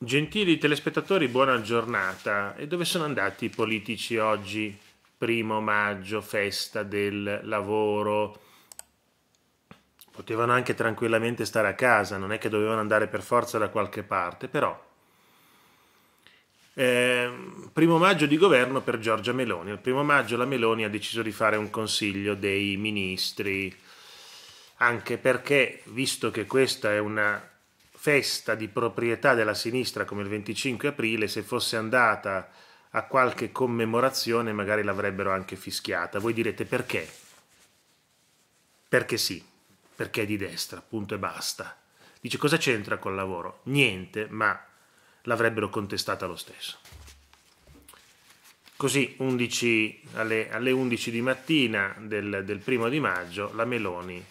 Gentili telespettatori, buona giornata. E dove sono andati i politici oggi? Primo maggio, festa del lavoro. Potevano anche tranquillamente stare a casa, non è che dovevano andare per forza da qualche parte, però. Eh, primo maggio di governo per Giorgia Meloni. Il primo maggio la Meloni ha deciso di fare un consiglio dei ministri, anche perché, visto che questa è una festa di proprietà della sinistra come il 25 aprile, se fosse andata a qualche commemorazione magari l'avrebbero anche fischiata. Voi direte perché? Perché sì, perché è di destra, punto e basta. Dice cosa c'entra col lavoro? Niente, ma l'avrebbero contestata lo stesso. Così 11, alle, alle, 11 di mattina del, del primo di maggio la Meloni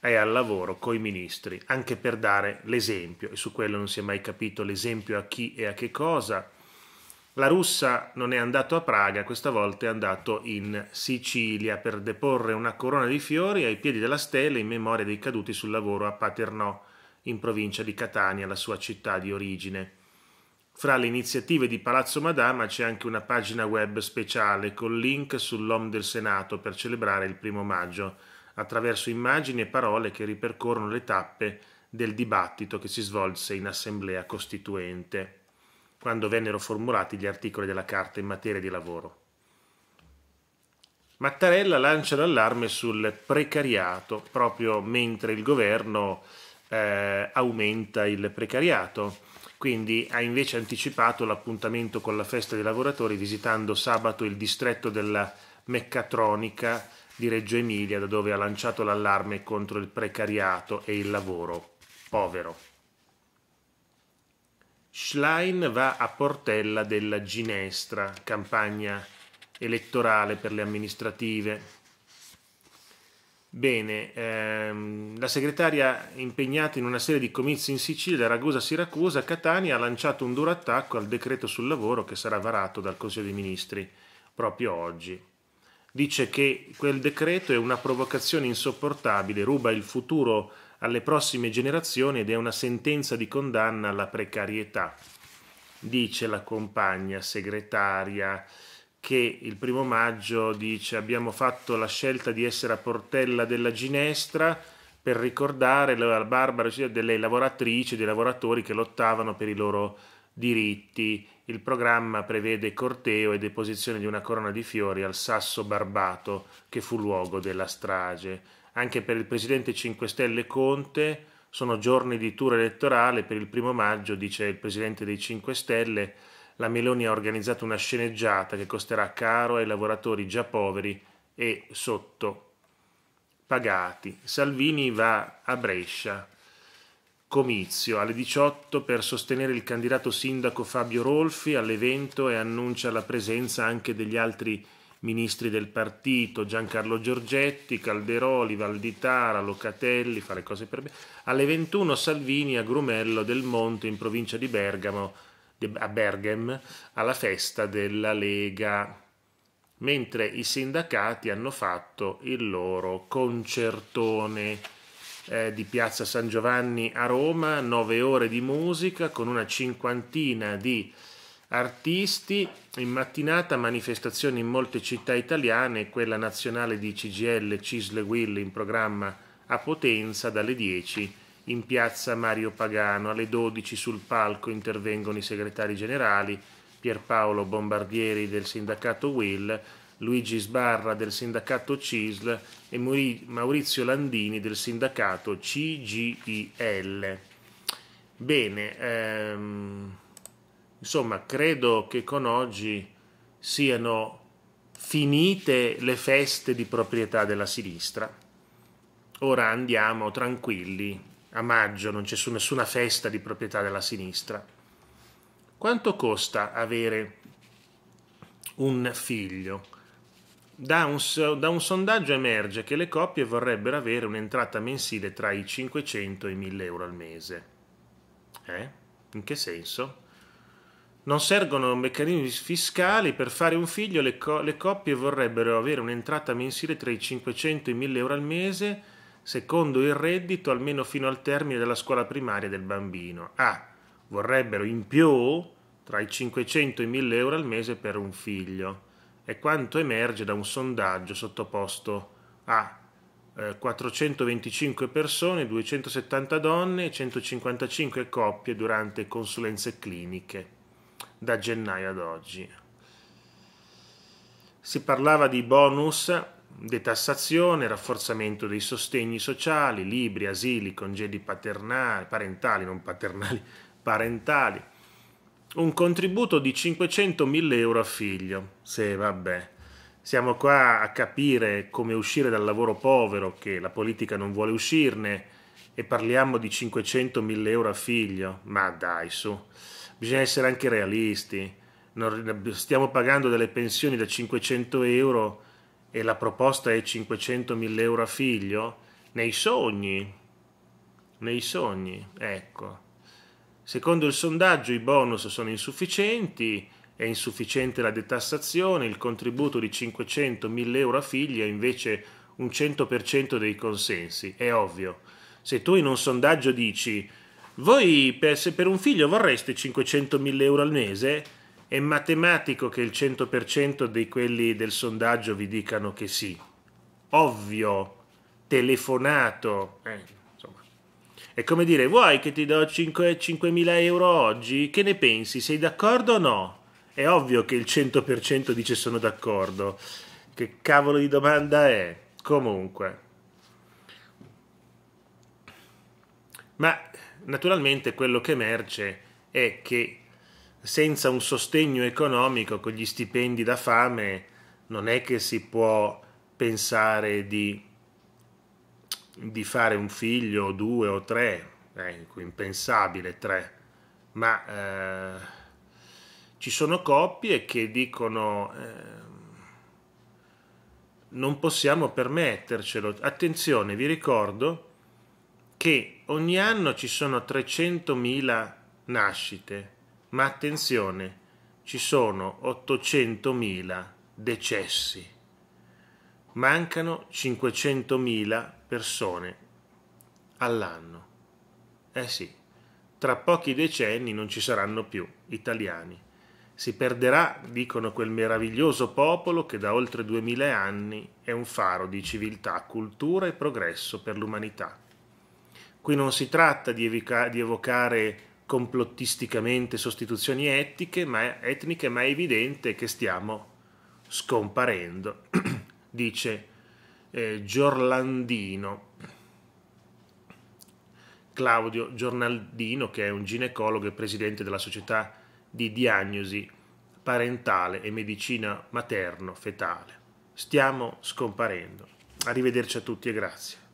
è al lavoro coi ministri, anche per dare l'esempio, e su quello non si è mai capito l'esempio a chi e a che cosa. La russa non è andato a Praga, questa volta è andato in Sicilia per deporre una corona di fiori ai piedi della stella in memoria dei caduti sul lavoro a Paternò, in provincia di Catania, la sua città di origine. Fra le iniziative di Palazzo Madama c'è anche una pagina web speciale con link sull'Home del Senato per celebrare il primo maggio attraverso immagini e parole che ripercorrono le tappe del dibattito che si svolse in assemblea costituente, quando vennero formulati gli articoli della Carta in materia di lavoro. Mattarella lancia l'allarme sul precariato proprio mentre il governo eh, aumenta il precariato, quindi ha invece anticipato l'appuntamento con la festa dei lavoratori visitando sabato il distretto della meccatronica di Reggio Emilia, da dove ha lanciato l'allarme contro il precariato e il lavoro povero. Schlein va a Portella della Ginestra, campagna elettorale per le amministrative. Bene, ehm, la segretaria impegnata in una serie di comizi in Sicilia, Ragusa, Siracusa, Catania ha lanciato un duro attacco al decreto sul lavoro che sarà varato dal Consiglio dei Ministri proprio oggi dice che quel decreto è una provocazione insopportabile, ruba il futuro alle prossime generazioni ed è una sentenza di condanna alla precarietà. Dice la compagna segretaria che il primo maggio dice abbiamo fatto la scelta di essere a Portella della Ginestra per ricordare la barbara cioè delle lavoratrici e dei lavoratori che lottavano per i loro diritti il programma prevede corteo e deposizione di una corona di fiori al Sasso Barbato, che fu luogo della strage. Anche per il presidente 5 Stelle Conte sono giorni di tour elettorale. Per il primo maggio, dice il presidente dei 5 Stelle, la Meloni ha organizzato una sceneggiata che costerà caro ai lavoratori già poveri e sottopagati. Salvini va a Brescia comizio alle 18 per sostenere il candidato sindaco Fabio Rolfi all'evento e annuncia la presenza anche degli altri ministri del partito, Giancarlo Giorgetti, Calderoli, Valditara, Locatelli, fare cose per bene. Alle 21 Salvini a Grumello del Monte in provincia di Bergamo, a Berghem, alla festa della Lega mentre i sindacati hanno fatto il loro concertone eh, di Piazza San Giovanni a Roma, nove ore di musica con una cinquantina di artisti, in mattinata manifestazioni in molte città italiane, quella nazionale di CGL Cisle Will in programma a Potenza dalle 10 in piazza Mario Pagano, alle 12 sul palco intervengono i segretari generali Pierpaolo Bombardieri del sindacato Will, Luigi Sbarra del sindacato CISL e Maurizio Landini del sindacato CGIL. Bene, ehm, insomma, credo che con oggi siano finite le feste di proprietà della sinistra. Ora andiamo tranquilli, a maggio non c'è nessuna festa di proprietà della sinistra. Quanto costa avere un figlio? Da un, da un, sondaggio emerge che le coppie vorrebbero avere un'entrata mensile tra i 500 e i 1000 euro al mese. Eh? In che senso? Non servono meccanismi fiscali per fare un figlio, le, co- le coppie vorrebbero avere un'entrata mensile tra i 500 e i 1000 euro al mese, secondo il reddito, almeno fino al termine della scuola primaria del bambino. Ah, vorrebbero in più tra i 500 e i 1000 euro al mese per un figlio è quanto emerge da un sondaggio sottoposto a 425 eh, persone, 270 donne e 155 coppie durante consulenze cliniche da gennaio ad oggi. Si parlava di bonus, detassazione, rafforzamento dei sostegni sociali, libri, asili, congedi paternali, parentali, non paternali, parentali, un contributo di 500.000 euro a figlio. Se vabbè, siamo qua a capire come uscire dal lavoro povero, che la politica non vuole uscirne, e parliamo di 500.000 euro a figlio. Ma dai, su, bisogna essere anche realisti. Non, stiamo pagando delle pensioni da 500 euro e la proposta è 500.000 euro a figlio? Nei sogni, nei sogni, ecco. Secondo il sondaggio i bonus sono insufficienti, è insufficiente la detassazione, il contributo di 500-1000 euro a figlia invece un 100% dei consensi, è ovvio. Se tu in un sondaggio dici voi per, se per un figlio vorreste 500.000 euro al mese, è matematico che il 100% di quelli del sondaggio vi dicano che sì. Ovvio, telefonato. Eh. È come dire, vuoi che ti do 5.000 euro oggi? Che ne pensi? Sei d'accordo o no? È ovvio che il 100% dice sono d'accordo. Che cavolo di domanda è? Comunque. Ma naturalmente quello che emerge è che senza un sostegno economico con gli stipendi da fame non è che si può pensare di di fare un figlio, o due o tre, ecco, impensabile tre, ma eh, ci sono coppie che dicono eh, non possiamo permettercelo. Attenzione, vi ricordo che ogni anno ci sono 300.000 nascite, ma attenzione, ci sono 800.000 decessi. Mancano 500.000 persone all'anno. Eh sì, tra pochi decenni non ci saranno più italiani. Si perderà, dicono, quel meraviglioso popolo che da oltre 2000 anni è un faro di civiltà, cultura e progresso per l'umanità. Qui non si tratta di, evica- di evocare complottisticamente sostituzioni etniche, ma etniche, ma è evidente che stiamo scomparendo. dice eh, Giorlandino, Claudio Giornaldino, che è un ginecologo e presidente della società di diagnosi parentale e medicina materno-fetale. Stiamo scomparendo. Arrivederci a tutti e grazie.